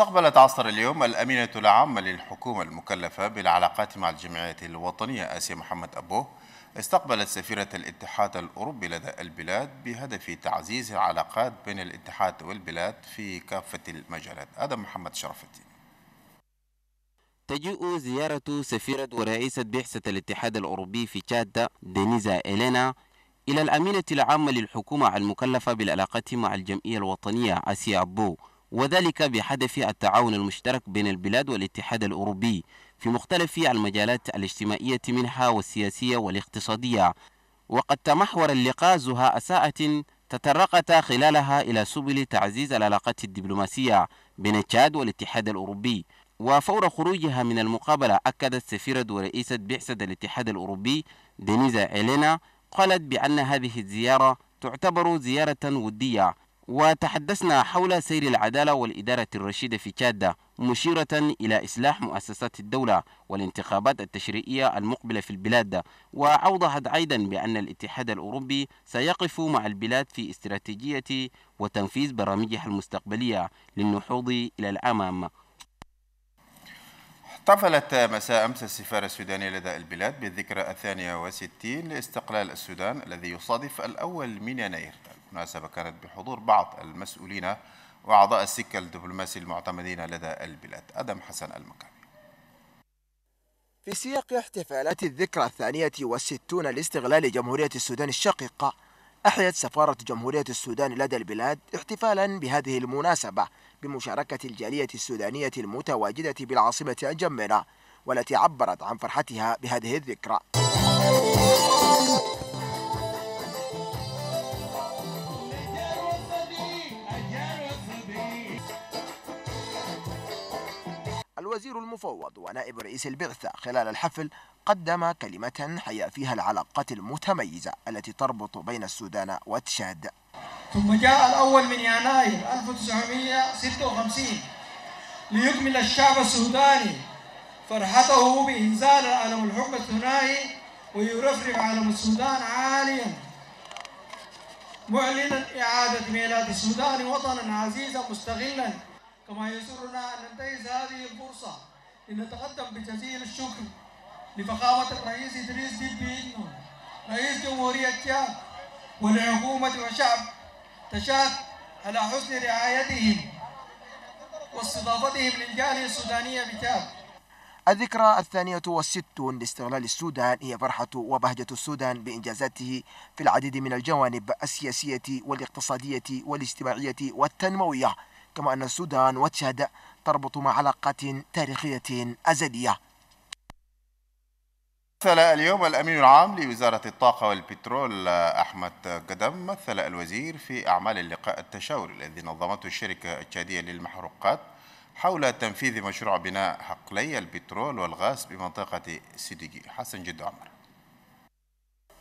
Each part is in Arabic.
استقبلت عصر اليوم الأمينة العامة للحكومة المكلفة بالعلاقات مع الجمعية الوطنية آسيا محمد أبوه استقبلت سفيرة الاتحاد الأوروبي لدى البلاد بهدف تعزيز العلاقات بين الاتحاد والبلاد في كافة المجالات هذا محمد شرفتي تجيء زيارة سفيرة ورئيسة بعثة الاتحاد الأوروبي في تشاد دينيزا إلينا إلى الأمينة العامة للحكومة المكلفة بالعلاقات مع الجمعية الوطنية آسيا أبو وذلك بحدث التعاون المشترك بين البلاد والاتحاد الأوروبي في مختلف المجالات الاجتماعية منها والسياسية والاقتصادية وقد تمحور اللقاء زهاء ساعة تطرقت خلالها إلى سبل تعزيز العلاقات الدبلوماسية بين تشاد والاتحاد الأوروبي وفور خروجها من المقابلة أكدت سفيرة ورئيسة بعثة الاتحاد الأوروبي دينيزا إلينا قالت بأن هذه الزيارة تعتبر زيارة ودية وتحدثنا حول سير العدالة والإدارة الرشيدة في تشادة مشيرة إلى إصلاح مؤسسات الدولة والانتخابات التشريعية المقبلة في البلاد وأوضحت أيضا بأن الاتحاد الأوروبي سيقف مع البلاد في استراتيجية وتنفيذ برامجها المستقبلية للنهوض إلى الأمام احتفلت مساء أمس السفارة السودانية لدى البلاد بالذكرى الثانية وستين لاستقلال السودان الذي يصادف الأول من يناير المناسبة كانت بحضور بعض المسؤولين وأعضاء السكة الدبلوماسي المعتمدين لدى البلاد أدم حسن المكان في سياق احتفالات الذكرى الثانية والستون لاستغلال جمهورية السودان الشقيقة أحيت سفارة جمهورية السودان لدى البلاد احتفالا بهذه المناسبة بمشاركة الجالية السودانية المتواجدة بالعاصمة أنجمنا والتي عبرت عن فرحتها بهذه الذكرى الوزير المفوض ونائب رئيس البعثة خلال الحفل قدم كلمة حيا فيها العلاقات المتميزة التي تربط بين السودان وتشاد ثم جاء الأول من يناير 1956 ليكمل الشعب السوداني فرحته بإنزال علم الحكم الثنائي ويرفرف علم السودان عاليا معلنا إعادة ميلاد السودان وطنا عزيزا مستغلا كما يسرنا أن ننتهز هذه الفرصة لنتقدم بجزيل الشكر لفخامة الرئيس إدريس ديبي إنه رئيس جمهورية تشاد ولحكومة وشعب تشاد على حسن رعايتهم واستضافتهم للجالية السودانية بتشاد الذكرى الثانية والستون لاستغلال السودان هي فرحة وبهجة السودان بإنجازاته في العديد من الجوانب السياسية والاقتصادية والاجتماعية والتنموية كما أن السودان وتشاد تربط مع علاقات تاريخية أزلية مثل اليوم الأمين العام لوزارة الطاقة والبترول أحمد قدم مثل الوزير في أعمال اللقاء التشاوري الذي نظمته الشركة التشادية للمحروقات حول تنفيذ مشروع بناء حقلي البترول والغاز بمنطقة سيديجي حسن جد عمر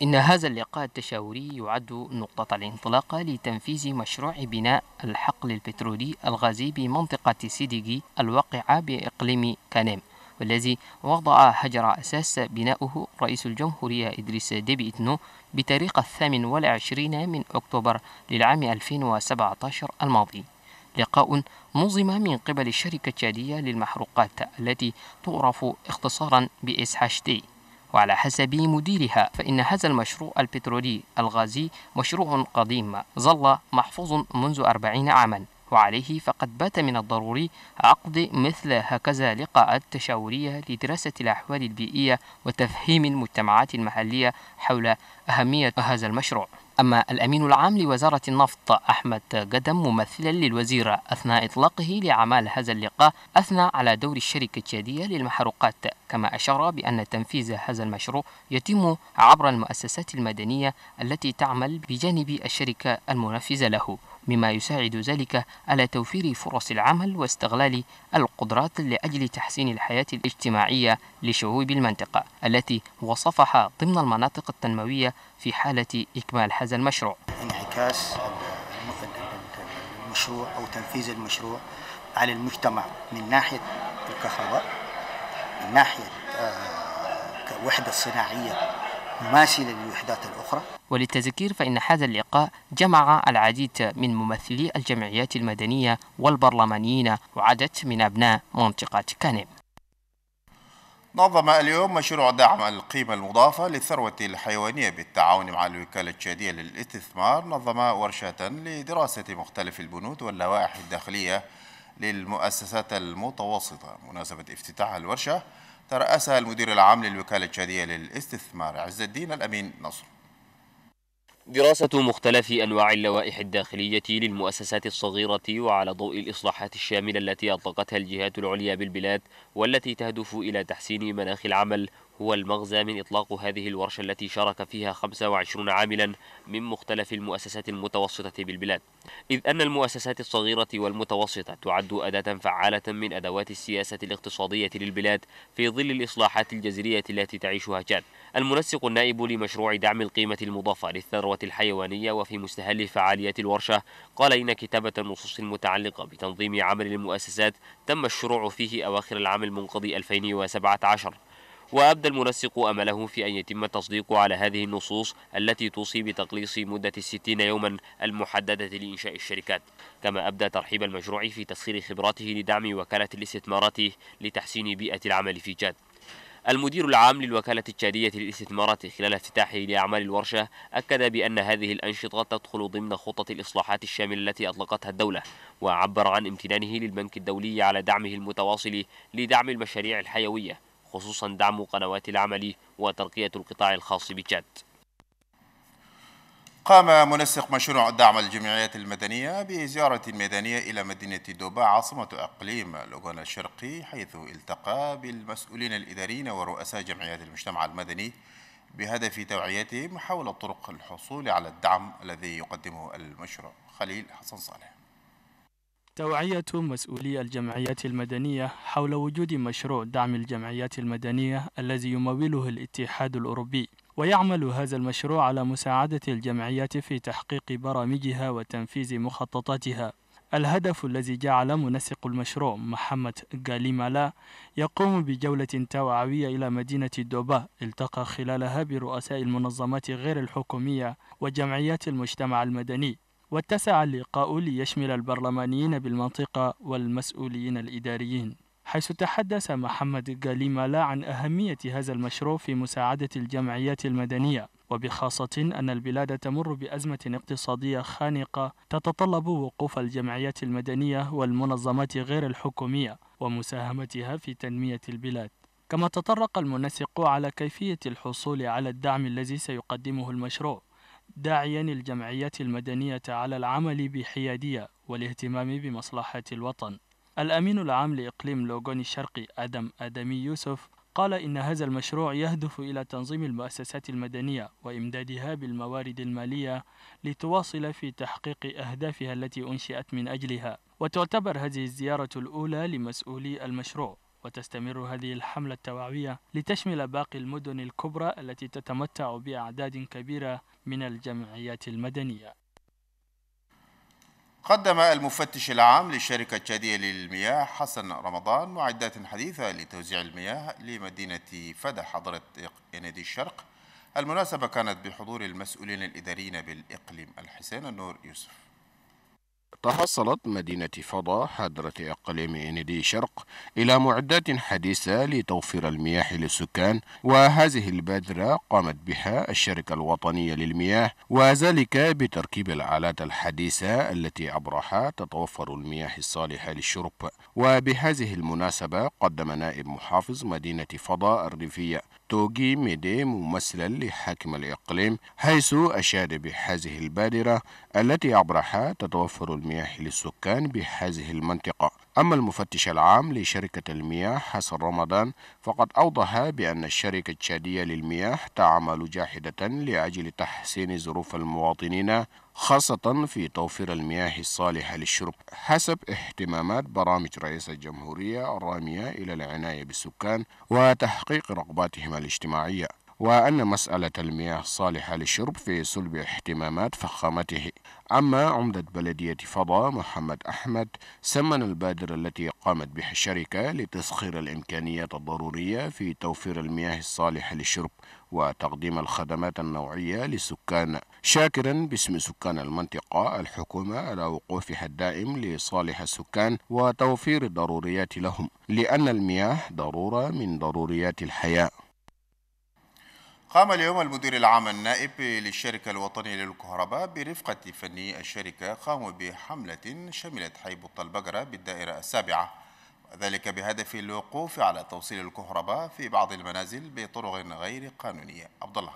إن هذا اللقاء التشاوري يعد نقطة الانطلاق لتنفيذ مشروع بناء الحقل البترولي الغازي بمنطقة سيديغي الواقعة بإقليم كانيم والذي وضع حجر أساس بناؤه رئيس الجمهورية إدريس ديبي إتنو بتاريخ الثامن والعشرين من أكتوبر للعام 2017 الماضي لقاء نظم من قبل الشركة التشادية للمحروقات التي تعرف اختصارا ب تي وعلى حسب مديرها فإن هذا المشروع البترولي الغازي مشروع قديم ظل محفوظ منذ أربعين عاما وعليه فقد بات من الضروري عقد مثل هكذا لقاءات تشاورية لدراسة الأحوال البيئية وتفهيم المجتمعات المحلية حول أهمية هذا المشروع أما الأمين العام لوزارة النفط أحمد قدم ممثلا للوزير أثناء إطلاقه لأعمال هذا اللقاء أثنى على دور الشركة التشادية للمحروقات كما أشار بأن تنفيذ هذا المشروع يتم عبر المؤسسات المدنية التي تعمل بجانب الشركة المنفذة له مما يساعد ذلك على توفير فرص العمل واستغلال القدرات لأجل تحسين الحياة الاجتماعية لشعوب المنطقة التي وصفها ضمن المناطق التنموية في حالة إكمال هذا المشروع انعكاس المشروع أو تنفيذ المشروع على المجتمع من ناحية الكهرباء من ناحية آه، كوحدة صناعية ماشية للوحدات الأخرى وللتذكير فإن هذا اللقاء جمع العديد من ممثلي الجمعيات المدنية والبرلمانيين وعدد من أبناء منطقة كانب نظم اليوم مشروع دعم القيمة المضافة للثروة الحيوانية بالتعاون مع الوكالة التشادية للاستثمار نظم ورشة لدراسة مختلف البنود واللوائح الداخلية للمؤسسات المتوسطة مناسبة افتتاح الورشة ترأسها المدير العام للوكالة الشادية للاستثمار عز الدين الأمين نصر دراسة مختلف أنواع اللوائح الداخلية للمؤسسات الصغيرة وعلى ضوء الإصلاحات الشاملة التي أطلقتها الجهات العليا بالبلاد والتي تهدف إلى تحسين مناخ العمل هو المغزى من إطلاق هذه الورشة التي شارك فيها 25 عاملا من مختلف المؤسسات المتوسطة بالبلاد إذ أن المؤسسات الصغيرة والمتوسطة تعد أداة فعالة من أدوات السياسة الاقتصادية للبلاد في ظل الإصلاحات الجذرية التي تعيشها تشاد المنسق النائب لمشروع دعم القيمة المضافة للثروة الحيوانية وفي مستهل فعاليات الورشة قال إن كتابة النصوص المتعلقة بتنظيم عمل المؤسسات تم الشروع فيه أواخر العام المنقضي 2017 وأبدى المنسق أمله في أن يتم التصديق على هذه النصوص التي توصي بتقليص مدة الستين يوما المحددة لإنشاء الشركات كما أبدى ترحيب المشروع في تسخير خبراته لدعم وكالة الاستثمارات لتحسين بيئة العمل في تشاد المدير العام للوكالة التشادية للاستثمارات خلال افتتاحه لأعمال الورشة أكد بأن هذه الأنشطة تدخل ضمن خطة الإصلاحات الشاملة التي أطلقتها الدولة وعبر عن امتنانه للبنك الدولي على دعمه المتواصل لدعم المشاريع الحيوية خصوصا دعم قنوات العمل وترقية القطاع الخاص بتشاد قام منسق مشروع دعم الجمعيات المدنية بزيارة ميدانية إلى مدينة دوبا عاصمة أقليم لوغون الشرقي حيث التقى بالمسؤولين الإداريين ورؤساء جمعيات المجتمع المدني بهدف توعيتهم حول طرق الحصول على الدعم الذي يقدمه المشروع خليل حسن صالح توعية مسؤولي الجمعيات المدنية حول وجود مشروع دعم الجمعيات المدنية الذي يموله الاتحاد الأوروبي ويعمل هذا المشروع على مساعدة الجمعيات في تحقيق برامجها وتنفيذ مخططاتها الهدف الذي جعل منسق المشروع محمد غاليمالا يقوم بجولة توعوية إلى مدينة دوبا التقى خلالها برؤساء المنظمات غير الحكومية وجمعيات المجتمع المدني واتسع اللقاء ليشمل البرلمانيين بالمنطقة والمسؤولين الإداريين حيث تحدث محمد قليمالا عن أهمية هذا المشروع في مساعدة الجمعيات المدنية وبخاصة أن البلاد تمر بأزمة اقتصادية خانقة تتطلب وقوف الجمعيات المدنية والمنظمات غير الحكومية ومساهمتها في تنمية البلاد كما تطرق المنسق على كيفية الحصول على الدعم الذي سيقدمه المشروع داعيا الجمعيات المدنية على العمل بحيادية والاهتمام بمصلحة الوطن الأمين العام لإقليم لوغون الشرقي أدم أدمي يوسف قال إن هذا المشروع يهدف إلى تنظيم المؤسسات المدنية وإمدادها بالموارد المالية لتواصل في تحقيق أهدافها التي أنشئت من أجلها وتعتبر هذه الزيارة الأولى لمسؤولي المشروع وتستمر هذه الحملة التوعوية لتشمل باقي المدن الكبرى التي تتمتع بأعداد كبيرة من الجمعيات المدنية قدم المفتش العام لشركة شادية للمياه حسن رمضان معدات حديثة لتوزيع المياه لمدينة فدى حضرة نادي الشرق المناسبة كانت بحضور المسؤولين الإداريين بالإقليم الحسين النور يوسف تحصلت مدينة فضا حاضرة أقليم إندي شرق إلى معدات حديثة لتوفير المياه للسكان وهذه البادرة قامت بها الشركة الوطنية للمياه وذلك بتركيب الآلات الحديثة التي عبرها تتوفر المياه الصالحة للشرب وبهذه المناسبة قدم نائب محافظ مدينة فضا الريفية توجي ميدي ممثلا لحاكم الإقليم حيث أشاد بهذه البادرة التي عبرها تتوفر المياه المياه للسكان بهذه المنطقة أما المفتش العام لشركة المياه حسن رمضان فقد أوضح بأن الشركة التشادية للمياه تعمل جاحدة لأجل تحسين ظروف المواطنين خاصة في توفير المياه الصالحة للشرب حسب اهتمامات برامج رئيس الجمهورية الرامية إلى العناية بالسكان وتحقيق رغباتهم الاجتماعية وأن مسألة المياه صالحة للشرب في صلب اهتمامات فخامته أما عمدة بلدية فضاء محمد أحمد سمن البادرة التي قامت بها الشركة لتسخير الإمكانيات الضرورية في توفير المياه الصالحة للشرب وتقديم الخدمات النوعية للسكان شاكرا باسم سكان المنطقة الحكومة على وقوفها الدائم لصالح السكان وتوفير الضروريات لهم لأن المياه ضرورة من ضروريات الحياة قام اليوم المدير العام النائب للشركة الوطنية للكهرباء برفقة فني الشركة قاموا بحملة شملت حي بط البقرة بالدائرة السابعة وذلك بهدف الوقوف على توصيل الكهرباء في بعض المنازل بطرق غير قانونية عبد الله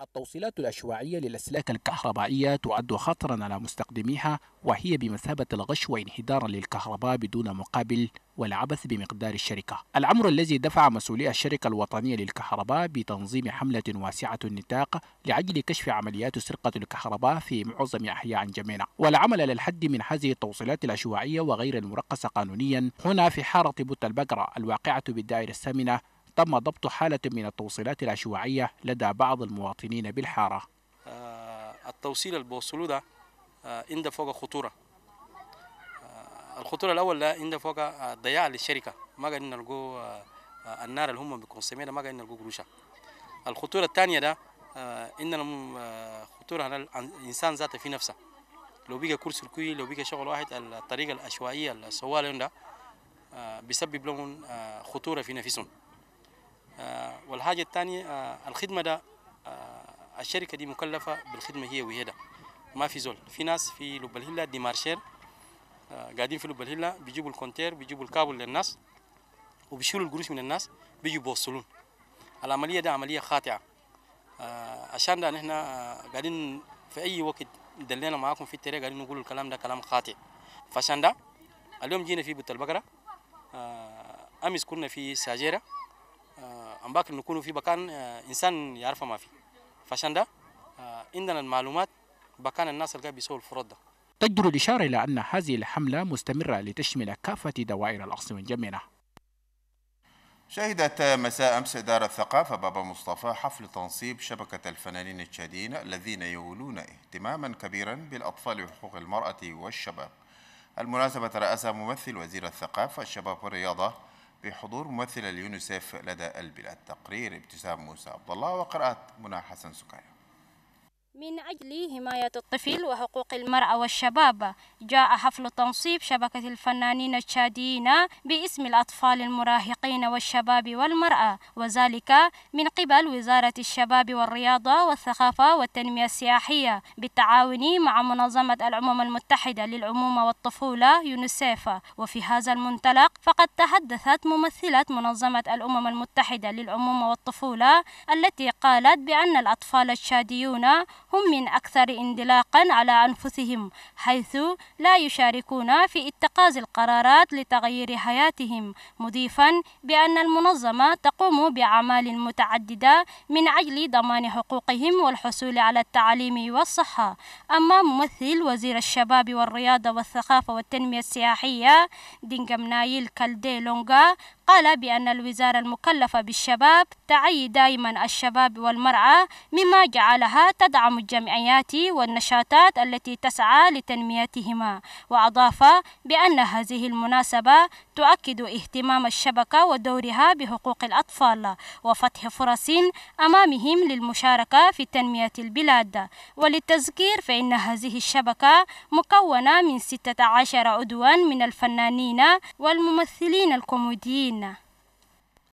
التوصيلات الأشواعية للأسلاك الكهربائية تعد خطرا على مستخدميها وهي بمثابة الغش وانهدارا للكهرباء بدون مقابل والعبث بمقدار الشركة الأمر الذي دفع مسؤولي الشركة الوطنية للكهرباء بتنظيم حملة واسعة النطاق لعجل كشف عمليات سرقة الكهرباء في معظم أحياء جميلة والعمل للحد من هذه التوصيلات الأشواعية وغير المرقصة قانونيا هنا في حارة بوت البقرة الواقعة بالدائرة الثامنة تم ضبط حالة من التوصيلات العشوائية لدى بعض المواطنين بالحارة آه، التوصيل اللي ده آه، عند فوق خطورة آه، الخطورة الأول ده عند فوق ضياع للشركة ما قاعدين نلقوا النار اللي هم بيكونسميها ما قاعدين نلقوا قروشة الخطورة الثانية ده ان خطورة على الإنسان ذاته في نفسه لو بيجي كرسي الكوي لو بيجي شغل واحد الطريقة العشوائية اللي ده بيسبب لهم خطورة في نفسهم آه، والحاجة الثانية آه، الخدمة ده آه، الشركة دي مكلفة بالخدمة هي وهي ده ما في زول في ناس في لب الهلة دي مارشير قاعدين في لب الهلة بيجيبوا الكونتير بيجيبوا الكابل للناس وبيشيلوا القروش من الناس بيجوا بوصلون العملية ده عملية خاطئة عشان ده نحن قاعدين في أي وقت دلينا معاكم في التاريخ قاعدين نقول الكلام ده كلام خاطئ فعشان ده اليوم جينا في بيت البقرة أمس كنا في ساجيرة امباك نكونوا في مكان آه، انسان يعرف ما فيه فشان ده آه، عندنا المعلومات بكان الناس اللي بيسووا الفرود ده تجدر الإشارة إلى أن هذه الحملة مستمرة لتشمل كافة دوائر الأقصى المنجمنة شهدت مساء أمس إدارة الثقافة بابا مصطفى حفل تنصيب شبكة الفنانين التشاديين الذين يولون اهتماما كبيرا بالأطفال وحقوق المرأة والشباب المناسبة رأسها ممثل وزير الثقافة الشباب والرياضة بحضور ممثلة اليونيسف لدى البلاد تقرير ابتسام موسى عبد الله وقراءة منى حسن سكايا من أجل حماية الطفل وحقوق المرأة والشباب جاء حفل تنصيب شبكة الفنانين التشاديين باسم الأطفال المراهقين والشباب والمرأة وذلك من قبل وزارة الشباب والرياضة والثقافة والتنمية السياحية بالتعاون مع منظمة الأمم المتحدة للعمومة والطفولة يونسيف وفي هذا المنطلق فقد تحدثت ممثلة منظمة الأمم المتحدة للعمومة والطفولة التي قالت بأن الأطفال التشاديون هم من أكثر اندلاقا على أنفسهم حيث لا يشاركون في اتخاذ القرارات لتغيير حياتهم مضيفا بأن المنظمة تقوم بأعمال متعددة من أجل ضمان حقوقهم والحصول على التعليم والصحة أما ممثل وزير الشباب والرياضة والثقافة والتنمية السياحية دينغام نايل كالدي لونغا قال بأن الوزارة المكلفة بالشباب تعي دائما الشباب والمرأة مما جعلها تدعم الجمعيات والنشاطات التي تسعى لتنميتهما وأضاف بأن هذه المناسبة تؤكد اهتمام الشبكة ودورها بحقوق الأطفال وفتح فرص أمامهم للمشاركة في تنمية البلاد وللتذكير فإن هذه الشبكة مكونة من 16 عضوا من الفنانين والممثلين الكوميديين